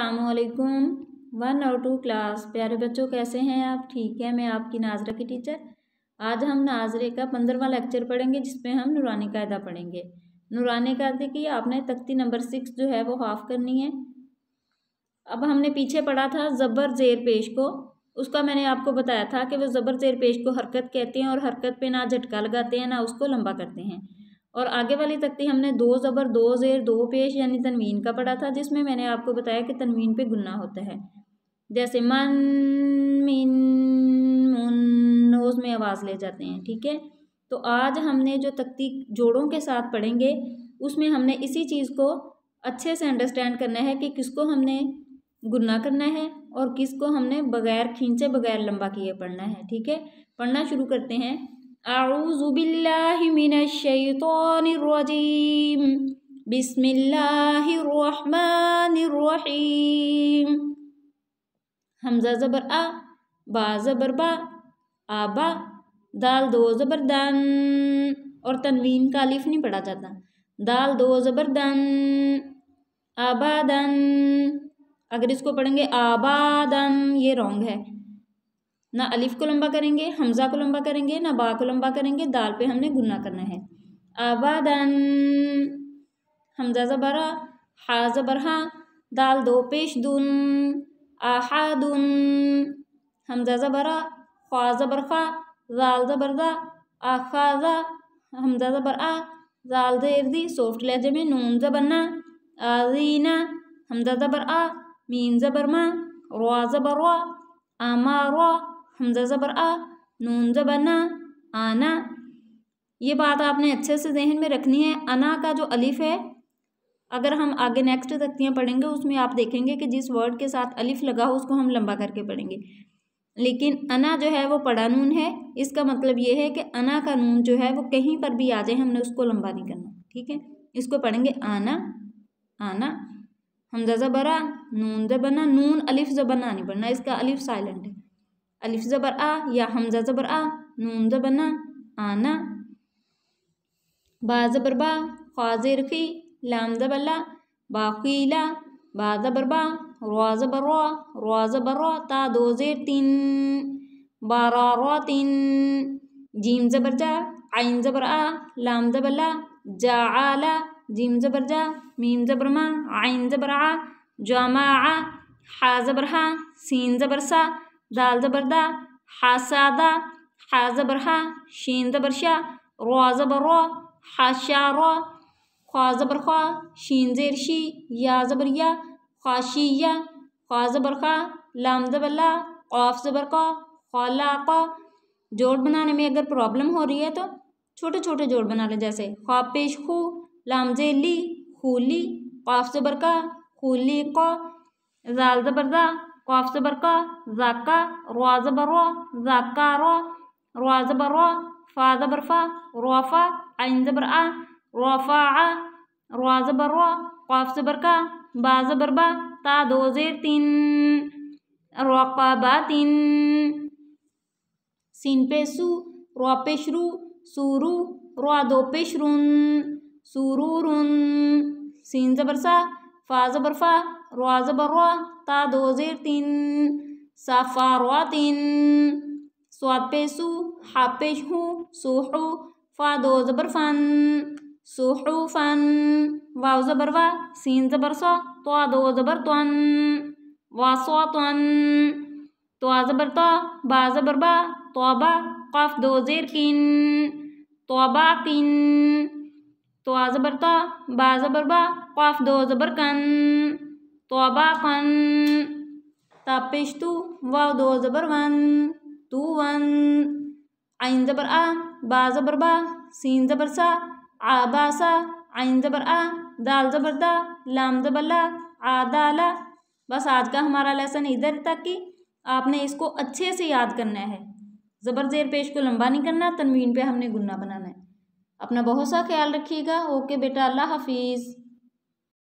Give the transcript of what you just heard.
असलकुम वन और to class प्यारे बच्चों कैसे हैं आप ठीक है मैं आपकी नाजरा की टीचर आज हम नाजरे का पंद्रवा लेक्चर पढ़ेंगे जिसमें हम नुरानी कायदा पढ़ेंगे नुरानी कायदे की आपने तख्ती नंबर सिक्स जो है वो हाफ़ करनी है अब हमने पीछे पढ़ा था ज़बर जेर पेश को उसका मैंने आपको बताया था कि वो ज़बर जेर पेश को हरकत कहते हैं और हरकत पर ना झटका लगाते हैं ना उसको लंबा करते हैं और आगे वाली तख्ती हमने दो ज़बर दो ज़ेर दो पेश यानी तनवीन का पढ़ा था जिसमें मैंने आपको बताया कि तनवीन पे गुना होता है जैसे मन मिन में उसमें आवाज़ ले जाते हैं ठीक है तो आज हमने जो तख्ती जोड़ों के साथ पढ़ेंगे उसमें हमने इसी चीज़ को अच्छे से अंडरस्टैंड करना है कि किसको हमने गुना करना है और किसको हमने बगैर खींचे बगैर लंबा किए पढ़ना है ठीक है पढ़ना शुरू करते हैं आउज़ुबिल्लाहिमिनश्शैतानिर्रजीम बिस्मिल्लाहिर्रहमानिर्रहीम हमजा ज़बर आ बा ज़बर बा आबा दाल दो ज़बर दान और तनवीन का अलिफ नहीं पढ़ा जाता दाल दो ज़बर दन आबादन अगर इसको पढ़ेंगे आबादन ये रॉन्ग है ना अलिफ को लंबा करेंगे हमज़ा को लंबा करेंगे ना बा को लंबा करेंगे दाल पे हमने गुना करना है आबादन हमजा ज़बरा हा ज़बरहा दाल दो पेश दुन दुन हमजा ज़बरा ख्वा ज़बरखा दाल ज़बरदा आखाजा हमजा ज़बर आ जाल दी सॉफ्ट लहजे में नून ज़बरना आजीना हमजा ज़बर आ मीन ज़बरमा रुआ ज़बर रुआ आमा रुआ हमजा ज़बर आ नून ज़बर ना आना ये बात आपने अच्छे से जहन में रखनी है अना का जो अलिफ है अगर हम आगे नेक्स्ट तख्तियाँ पढ़ेंगे उसमें आप देखेंगे कि जिस वर्ड के साथ अलिफ लगा हो उसको हम लंबा करके पढ़ेंगे लेकिन अना जो है वो पड़ा नून है इसका मतलब ये है कि अना का नून जो है वो कहीं पर भी आ जाए हमने उसको लंबा नहीं करना ठीक है इसको पढ़ेंगे आना आना हमजा जबरा नून जबरना नून अलिफ जबरना नहीं पढ़ना इसका अलिफ साइलेंट है ألف زبر آ آه، يا حمزة زبر آ آه، نون زبر نا آنا با زبر با خوا زیر خی لام زبر لا با خی لا با زبر با روا زبر روا روا زبر روا تا دو زیر تین بارا روا را تین جیم زبر جا عین زبر آ آه، لام زبر لا جا عالا جيم زبر جا ميم زبر ما عين زبر ع جماعة حا زبر ها سين زبر سا दाल ज़बर दा हा सादा हा ज़बर हा शीन ज़बर शा रो ज़बर रो हाशा रो खा ज़बर खा शीन ज़ेर शी या ज़बर या खाशी या खा ज़बर खा लाम ज़बर ला कौफ ज़बर का खौला का जोड़ बनाने में अगर प्रॉब्लम हो रही है तो छोटे छोटे जोड़ बना लें जैसे खा पेश खू लाम ली खूली कौफ ज़बर का खूली का जाल ज़बर قاف زبر قا ذا قا را زبر را ذا قا روا را زبر را فا زبر فا روا فا عين زبر ا روا فا ع روا زبر را قاف زبر قا با زبر با تا دو زير تين تين سين पे सु रो पे श्रु सुरु रो दो पे श्रुन सुरुरुन سين زبر سا فا زبر فا روى زبر تا دو زير تن سفا روا تن स्वाद पे सु हा पे हु सोहु फा दो जबर फन सोहु फन वाव जबर वा सीन जबर सो तो दो जबर त्वन वा सो त्वन तो जबर तो बा जबर बा तोबा कफ दो जेर किन तोबा किन तो दो जबर कन तो अपन तपिश तू वाव दो ज़बर वन तू वन आइन ज़बर आ बा ज़बर बा सीन ज़बर सा आबा सा आइन ज़बर आ दाल ज़बर दा लाम ज़बर ला आदा ला बस आज का हमारा लेसन इधर तक कि आपने इसको अच्छे से याद करना है ज़बर ज़ेर पेश को लंबा नहीं करना तनवीन पे हमने गुन्ना बनाना है अपना बहुत सा ख्याल रखिएगा ओके बेटा अल्लाह हाफिज़